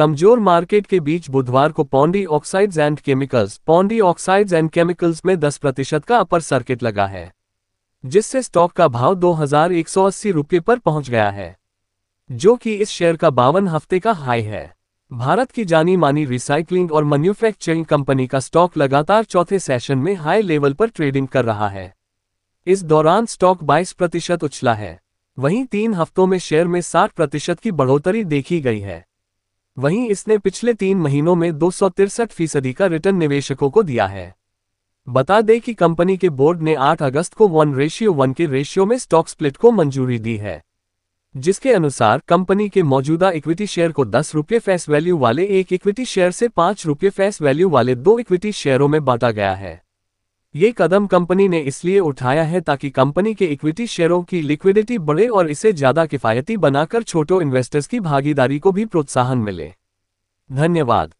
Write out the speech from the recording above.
कमजोर मार्केट के बीच बुधवार को Pondy oxides and chemicals Pondy oxides and chemicals में 10 प्रतिशत का अपर सर्किट लगा है जिससे स्टॉक का भाव दो रुपये पर पहुंच गया है जो कि इस शेयर का बावन हफ्ते का हाई है भारत की जानी मानी रिसाइकलिंग और मैन्युफैक्चरिंग कंपनी का स्टॉक लगातार चौथे सेशन में हाई लेवल पर ट्रेडिंग कर रहा है इस दौरान स्टॉक 22 प्रतिशत उछला है वहीं तीन हफ्तों में शेयर में 60 प्रतिशत की बढ़ोतरी देखी गई है वहीं इसने पिछले तीन महीनों में दो फीसदी का रिटर्न निवेशकों को दिया है बता दें कि कंपनी के बोर्ड ने 8 अगस्त को वन रेशियो वन के रेशियो में स्टॉक स्प्लिट को मंजूरी दी है जिसके अनुसार कंपनी के मौजूदा इक्विटी शेयर को दस रुपये फेस वैल्यू वाले एक इक्विटी शेयर से पांच रुपये फेस वैल्यू वाले दो इक्विटी शेयरों में बांटा गया है ये कदम कंपनी ने इसलिए उठाया है ताकि कंपनी के इक्विटी शेयरों की लिक्विडिटी बढ़े और इसे ज्यादा किफायती बनाकर छोटो इन्वेस्टर्स की भागीदारी को भी प्रोत्साहन मिले धन्यवाद